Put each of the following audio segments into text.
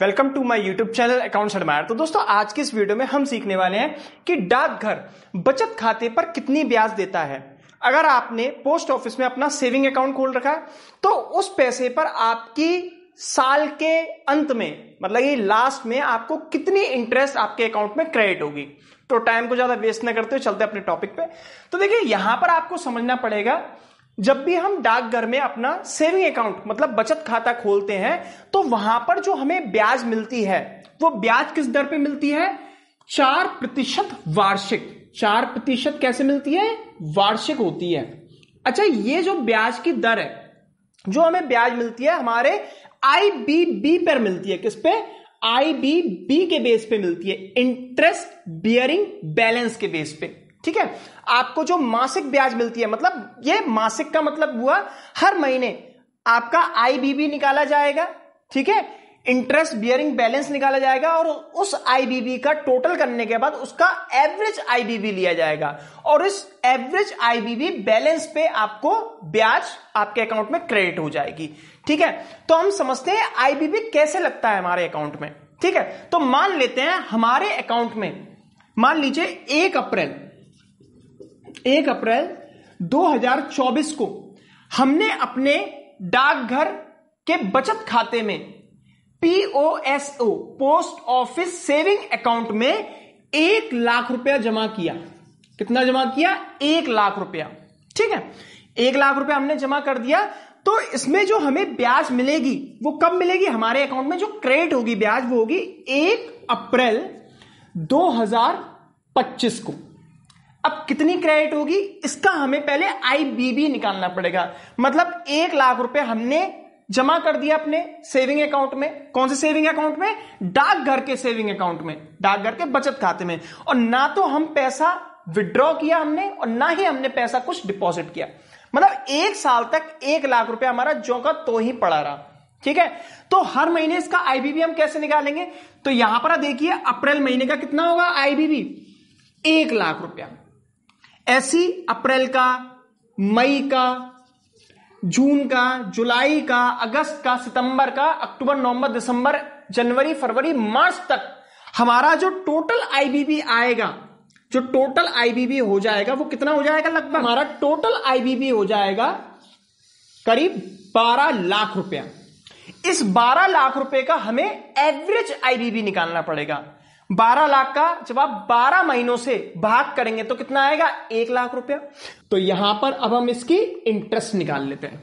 welcome to my YouTube channel accounts admire तो दोस्तों आज के इस वीडियो में हम सीखने वाले हैं कि डाकघर बचत खाते पर कितनी ब्याज देता है अगर आपने पोस्ट ऑफिस में अपना सेविंग अकाउंट खोल रखा है तो उस पैसे पर आपकी साल के अंत में मतलब ये लास्ट में आपको कितनी इंटरेस्ट आपके अकाउंट में क्रेडिट होगी तो टाइम को ज्यादा वेस्ट ना करते हुए चलते अपने टॉपिक पे तो देखिए यहां पर आपको समझना पड़ेगा जब भी हम डाकघर में अपना सेविंग अकाउंट मतलब बचत खाता खोलते हैं तो वहां पर जो हमें ब्याज मिलती है वो ब्याज किस दर पे मिलती है चार प्रतिशत वार्षिक चार प्रतिशत कैसे मिलती है वार्षिक होती है अच्छा ये जो ब्याज की दर है जो हमें ब्याज मिलती है हमारे बी पर मिलती है किस पे बी के बेस पे मिलती है इंटरेस्ट बियरिंग बैलेंस के बेस पे ठीक है आपको जो मासिक ब्याज मिलती है मतलब ये मासिक का मतलब हुआ हर महीने आपका आईबीबी निकाला जाएगा ठीक है इंटरेस्ट बियरिंग बैलेंस निकाला जाएगा और उस आईबीबी का टोटल करने के बाद उसका एवरेज आईबीबी लिया जाएगा और इस एवरेज आईबीबी बैलेंस पे आपको ब्याज आपके अकाउंट में क्रेडिट हो जाएगी ठीक है तो हम समझते हैं आईबीबी कैसे लगता है हमारे अकाउंट में ठीक है तो मान लेते हैं हमारे अकाउंट में मान लीजिए एक अप्रैल एक अप्रैल 2024 को हमने अपने डाकघर के बचत खाते में POSO post office saving account में एक लाख रुपया जमा किया कितना जमा किया एक लाख रुपया ठीक है एक लाख रुपया हमने जमा कर दिया तो इसमें जो हमें ब्याज मिलेगी वो कब मिलेगी हमारे अकाउंट में जो क्रेडिट होगी ब्याज वो होगी एक अप्रैल 2025 को अब कितनी क्रेडिट होगी इसका हमें पहले आईबीबी निकालना पड़ेगा मतलब एक लाख रुपए हमने जमा कर दिया अपने सेविंग अकाउंट में कौन से सेविंग अकाउंट में डाकघर के सेविंग अकाउंट में डाकघर के बचत खाते में और ना तो हम पैसा विड्रॉ किया हमने और ना ही हमने पैसा कुछ डिपॉजिट किया मतलब एक साल तक एक लाख रुपया हमारा जो का तो ही पड़ा रहा ठीक है तो हर महीने इसका आईबीबी हम कैसे निकालेंगे तो यहां पर देखिए अप्रैल महीने का कितना होगा आईबीबी एक लाख रुपया ऐसी अप्रैल का मई का जून का जुलाई का अगस्त का सितंबर का अक्टूबर नवंबर दिसंबर जनवरी फरवरी मार्च तक हमारा जो टोटल आईबीबी आएगा जो टोटल आईबीबी हो जाएगा वो कितना हो जाएगा लगभग हमारा टोटल आईबीबी हो जाएगा करीब 12 लाख रुपया इस 12 लाख रुपए का हमें एवरेज आईबीबी निकालना पड़ेगा बारह लाख का जब आप बारह महीनों से भाग करेंगे तो कितना आएगा एक लाख रुपया तो यहां पर अब हम इसकी इंटरेस्ट निकाल लेते हैं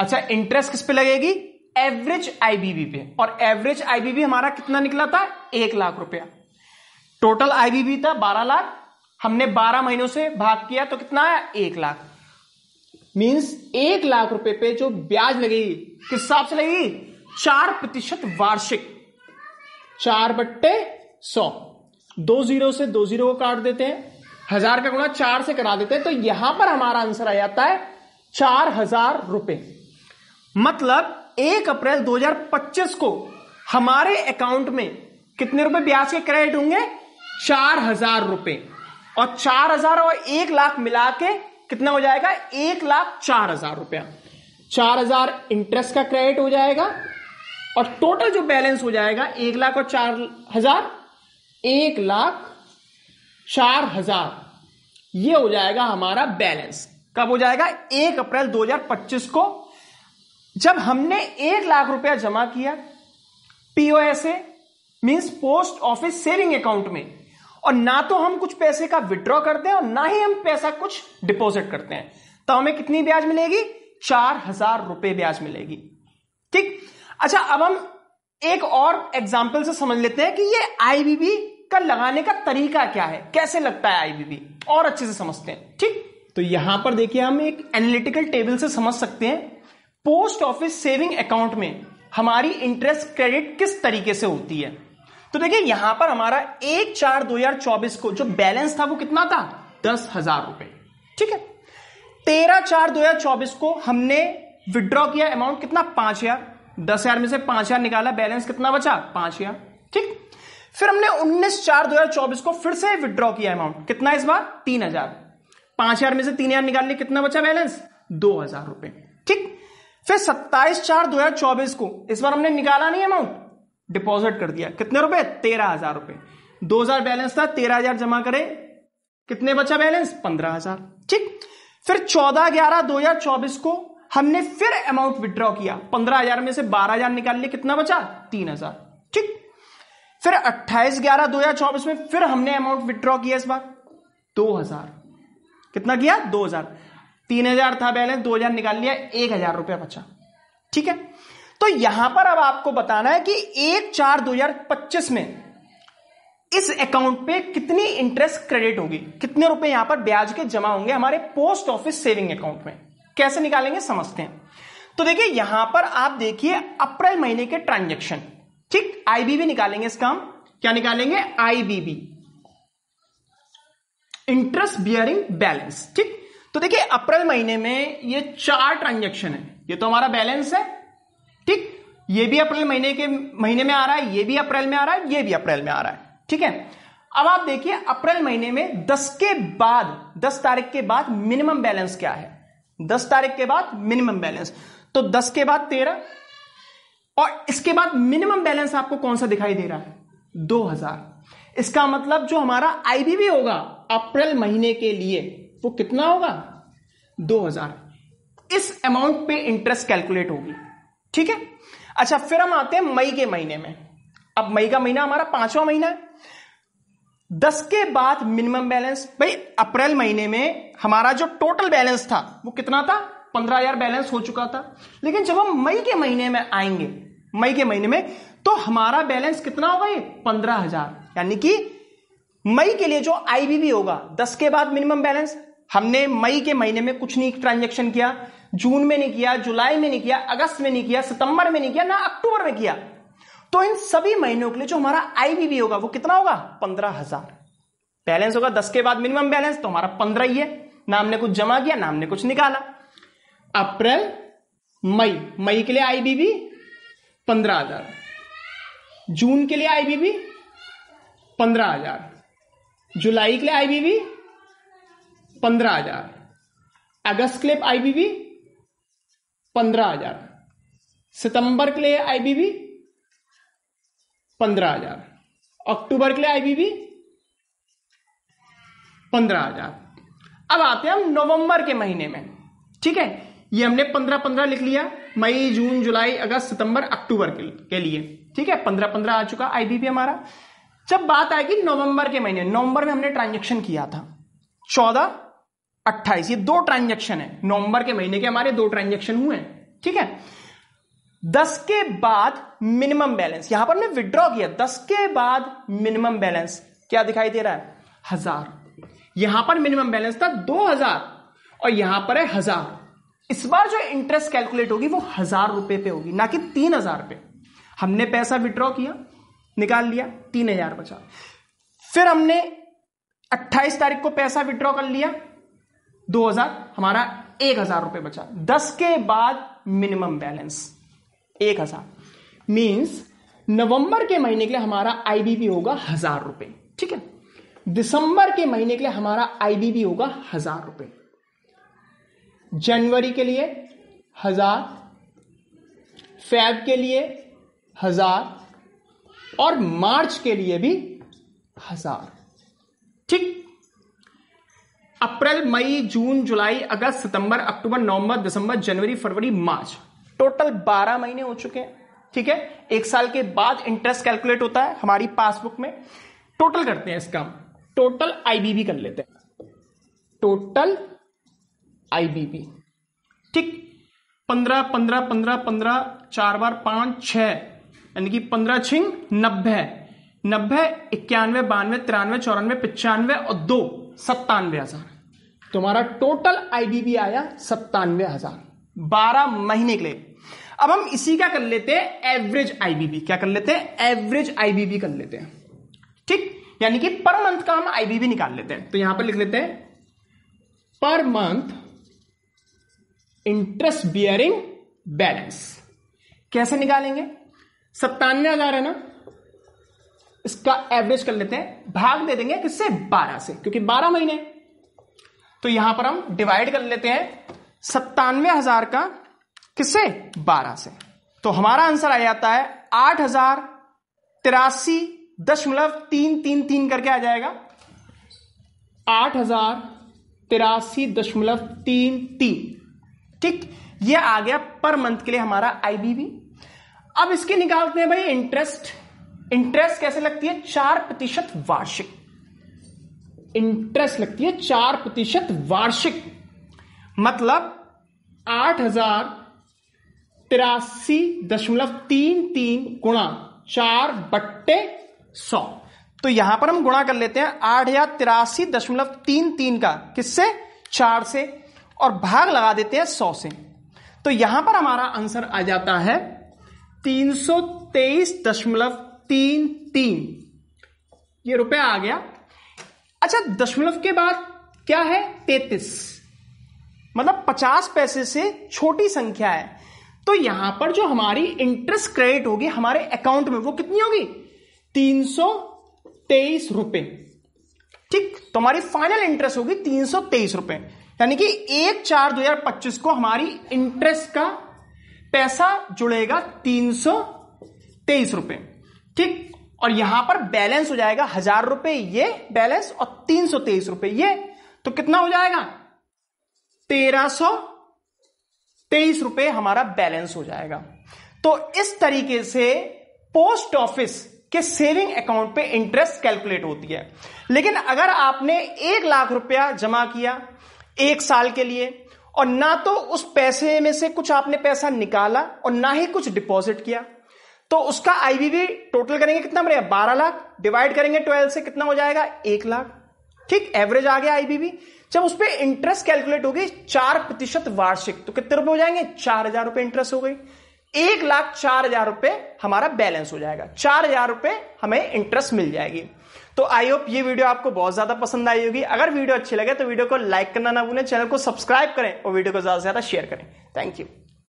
अच्छा इंटरेस्ट किस पे लगेगी एवरेज आईबीबी पे और एवरेज आईबीबी हमारा कितना निकला था एक लाख रुपया टोटल आईबीबी था बारह लाख हमने बारह महीनों से भाग किया तो कितना आया एक लाख मीन्स एक लाख रुपए पे जो ब्याज लगेगी किस हिसाब से लगेगी चार प्रतिशत वार्षिक चार बट्टे सौ दो जीरो से दो जीरो को काट देते हैं हजार का गुणा चार से करा देते हैं तो यहां पर हमारा आंसर आ जाता है चार हजार रुपए मतलब एक अप्रैल 2025 को हमारे अकाउंट में कितने रुपए ब्याज के क्रेडिट होंगे चार हजार रुपए और चार हजार और एक लाख मिला के कितना हो जाएगा एक लाख चार हजार रुपया चार हजार इंटरेस्ट का क्रेडिट हो जाएगा और टोटल जो बैलेंस हो जाएगा एक लाख और चार हजार एक लाख चार हजार ये हो जाएगा हमारा बैलेंस कब हो जाएगा एक अप्रैल 2025 को जब हमने एक लाख रुपया जमा किया POSA means post office saving account में और ना तो हम कुछ पैसे का विड्रॉ करते हैं और ना ही हम पैसा कुछ डिपॉजिट करते हैं तो हमें कितनी ब्याज मिलेगी चार हजार रुपए ब्याज मिलेगी ठीक अच्छा अब हम एक और एग्जाम्पल से समझ लेते हैं कि ये आईबीबी का लगाने का तरीका क्या है कैसे लगता है आईबीबी और अच्छे से समझते हैं ठीक तो यहां पर देखिए हम एक एनालिटिकल टेबल से समझ सकते हैं पोस्ट ऑफिस सेविंग अकाउंट में हमारी इंटरेस्ट क्रेडिट किस तरीके से होती है तो देखिए यहां पर हमारा एक चार दो हजार चौबीस को जो बैलेंस था वो कितना था दस हजार रुपए ठीक है तेरह चार दो हजार चौबीस को हमने विड्रॉ किया अमाउंट कितना पांच हजार दस हजार में से पांच हजार निकाला बैलेंस कितना बचा पांच हजार ठीक फिर हमने उन्नीस चार दो हजार चौबीस को फिर से विद्रॉ किया अमाउंट कितना इस बार तीन हजार पांच हजार में से तीन हजार निकाल लिया कितना बचा बैलेंस दो हजार रुपए ठीक फिर सत्ताईस चार दो हजार चौबीस को इस बार हमने निकाला नहीं अमाउंट डिपॉजिट कर दिया कितने रुपए तेरह हजार रुपए दो हजार बैलेंस था तेरह हजार जमा करे कितने बचा बैलेंस पंद्रह हजार ठीक फिर चौदह ग्यारह दो हजार चौबीस को हमने फिर अमाउंट विद्रॉ किया पंद्रह हजार में से बारह हजार निकाल लिया कितना बचा तीन हजार फिर 28 ग्यारह दो हजार चौबीस में फिर हमने अमाउंट विड्रॉ किया इस बार 2000 कितना किया 2000 3000 था बैलेंस 2000 निकाल लिया एक हजार रुपया बचा ठीक है तो यहां पर अब आपको बताना है कि एक चार दो हजार पच्चीस में इस अकाउंट पे कितनी इंटरेस्ट क्रेडिट होगी कितने रुपए यहां पर ब्याज के जमा होंगे हमारे पोस्ट ऑफिस सेविंग अकाउंट में कैसे निकालेंगे समझते हैं तो देखिए यहां पर आप देखिए अप्रैल महीने के ट्रांजेक्शन ठीक आईबीबी निकालेंगे इसका हम क्या निकालेंगे आईबीबी इंटरेस्ट बियरिंग बैलेंस ठीक तो देखिए अप्रैल महीने में ये चार ट्रांजेक्शन है ये तो हमारा बैलेंस है ठीक ये भी अप्रैल महीने के महीने में आ रहा है ये भी अप्रैल में आ रहा है ये भी अप्रैल में आ रहा है ठीक है अब आप देखिए अप्रैल महीने में 10 के बाद 10 तारीख के बाद मिनिमम बैलेंस क्या है 10 तारीख के बाद मिनिमम बैलेंस तो 10 के बाद तेरह और इसके बाद मिनिमम बैलेंस आपको कौन सा दिखाई दे रहा है दो हजार इसका मतलब जो हमारा आईबीबी होगा अप्रैल महीने के लिए वो कितना होगा दो हजार इस अमाउंट पे इंटरेस्ट कैलकुलेट होगी ठीक है अच्छा फिर हम आते हैं मई के महीने में अब मई का महीना हमारा पांचवा महीना है दस के बाद मिनिमम बैलेंस भाई अप्रैल महीने में हमारा जो टोटल बैलेंस था वो कितना था पंद्रह हजार बैलेंस हो चुका था लेकिन जब हम मई के महीने में आएंगे मई के महीने में तो हमारा बैलेंस कितना होगा ये पंद्रह हजार यानी कि मई के लिए जो आईबीबी होगा दस के बाद मिनिमम बैलेंस हमने मई के महीने में कुछ नहीं ट्रांजेक्शन किया जून में नहीं किया जुलाई में नहीं किया अगस्त में नहीं किया सितंबर में नहीं किया ना अक्टूबर में किया तो इन सभी महीनों के लिए जो हमारा आईबीबी होगा वो कितना होगा पंद्रह हजार बैलेंस होगा दस के बाद मिनिमम बैलेंस तो हमारा पंद्रह ही है ना हमने कुछ जमा किया ना हमने कुछ निकाला अप्रैल मई मई के लिए आईबीबी पंद्रह हजार जून के लिए आईबीबी पंद्रह हजार जुलाई के लिए आईबीबी पंद्रह हजार अगस्त के लिए आईबीबी पंद्रह हजार सितंबर के लिए आईबीबी पंद्रह हजार अक्टूबर के लिए आईबीबी पंद्रह हजार अब आते हैं हम नवंबर के महीने में ठीक है ये हमने पंद्रह पंद्रह लिख लिया मई जून जुलाई अगस्त सितंबर अक्टूबर के लिए ठीक है पंद्रह पंद्रह आ चुका आईबीपी हमारा जब बात आएगी नवंबर के महीने नवंबर में हमने ट्रांजेक्शन किया था चौदह अट्ठाईस ये दो ट्रांजेक्शन है नवंबर के महीने के हमारे दो ट्रांजेक्शन हुए हैं ठीक है दस के बाद मिनिमम बैलेंस यहां पर हमने विड्रॉ किया दस के बाद मिनिमम बैलेंस क्या दिखाई दे रहा है हजार यहां पर मिनिमम बैलेंस था दो हजार और यहां पर है हजार इस बार जो इंटरेस्ट कैलकुलेट होगी वो हजार रुपए पे होगी ना कि तीन हजार पे हमने पैसा विड्रॉ किया निकाल लिया तीन हजार बचा फिर हमने 28 तारीख को पैसा विड्रॉ कर लिया 2000 हमारा एक हजार रुपए बचा दस के बाद मिनिमम बैलेंस एक हजार मीन्स नवंबर के महीने के लिए हमारा आईबीबी होगा हजार रुपए ठीक है दिसंबर के महीने के लिए हमारा आईबीबी होगा हजार रुपए जनवरी के लिए हजार फेब के लिए हजार और मार्च के लिए भी हजार ठीक अप्रैल मई जून जुलाई अगस्त सितंबर अक्टूबर नवंबर दिसंबर जनवरी फरवरी मार्च टोटल बारह महीने हो चुके हैं ठीक है एक साल के बाद इंटरेस्ट कैलकुलेट होता है हमारी पासबुक में टोटल करते हैं इसका टोटल आईबीबी कर लेते हैं टोटल आईबीपी ठीक पंद्रह पंद्रह पंद्रह पंद्रह चार बार पांच छह यानी कि पंद्रह छिंग नब्बे नब्बे इक्यानवे बानवे तिरानवे चौरानवे पचानवे और दो सत्तानवे हजार तुम्हारा टोटल आईबीबी आया सत्तानवे हजार बारह महीने के लिए अब हम इसी का कर लेते हैं एवरेज आईबीबी क्या कर लेते हैं एवरेज आईबीबी कर लेते हैं ठीक यानी कि पर मंथ का हम आईबीबी निकाल लेते हैं तो यहां पर लिख लेते हैं per month interest bearing balance कैसे निकालेंगे सत्तानवे हजार है ना इसका एवरेज कर लेते हैं भाग दे देंगे किससे बारह से क्योंकि बारह महीने तो यहां पर हम डिवाइड कर लेते हैं सत्तानवे हजार का किससे बारह से तो हमारा आंसर आ जाता है आठ हजार तिरासी दशमलव तीन तीन तीन करके आ जाएगा आठ हजार तिरासी दशमलव तीन तीन ठीक ये आ गया पर मंथ के लिए हमारा आईबीबी अब इसके निकालते हैं भाई इंटरेस्ट इंटरेस्ट कैसे लगती है चार प्रतिशत वार्षिक इंटरेस्ट लगती है चार प्रतिशत वार्षिक मतलब आठ हजार तिरासी दशमलव तीन तीन गुणा चार बट्टे सौ तो यहां पर हम गुणा कर लेते हैं आठ हजार तिरासी दशमलव तीन तीन का किससे चार से और भाग लगा देते हैं सौ से तो यहां पर हमारा आंसर आ जाता है तीन सौ तेईस दशमलव तीन तीन ये रुपया आ गया अच्छा दशमलव के बाद क्या है तैतीस मतलब पचास पैसे से छोटी संख्या है तो यहां पर जो हमारी इंटरेस्ट क्रेडिट होगी हमारे अकाउंट में वो कितनी होगी तीन सौ तेईस रुपए ठीक तुम्हारी फाइनल इंटरेस्ट होगी तीन सौ तेईस रुपए यानी कि एक चार दो हजार पच्चीस को हमारी इंटरेस्ट का पैसा जुड़ेगा तीन सौ तेईस रुपए ठीक और यहां पर बैलेंस हो जाएगा हजार रुपए ये बैलेंस और तीन सौ तेईस रुपए ये तो कितना हो जाएगा तेरह सौ तेईस रुपए हमारा बैलेंस हो जाएगा तो इस तरीके से पोस्ट ऑफिस के सेविंग अकाउंट पे इंटरेस्ट कैलकुलेट होती है लेकिन अगर आपने एक लाख रुपया जमा किया एक साल के लिए और ना तो उस पैसे में से कुछ आपने पैसा निकाला और ना ही कुछ डिपॉजिट किया तो उसका आईबीबी टोटल करेंगे कितना बनेगा बारह लाख डिवाइड करेंगे ट्वेल्व से कितना हो जाएगा एक लाख ठीक एवरेज आ गया आईबीबी जब उस पर इंटरेस्ट कैलकुलेट होगी चार प्रतिशत वार्षिक तो कितने रुपए हो जाएंगे चार हजार रुपए इंटरेस्ट हो गई एक लाख चार हजार रुपए हमारा बैलेंस हो जाएगा चार हजार रुपए हमें इंटरेस्ट मिल जाएगी तो आई होप ये वीडियो आपको बहुत ज्यादा पसंद आई होगी अगर वीडियो अच्छी लगे तो वीडियो को लाइक करना ना भूलें चैनल को सब्सक्राइब करें और वीडियो को ज्यादा से ज्यादा शेयर करें थैंक यू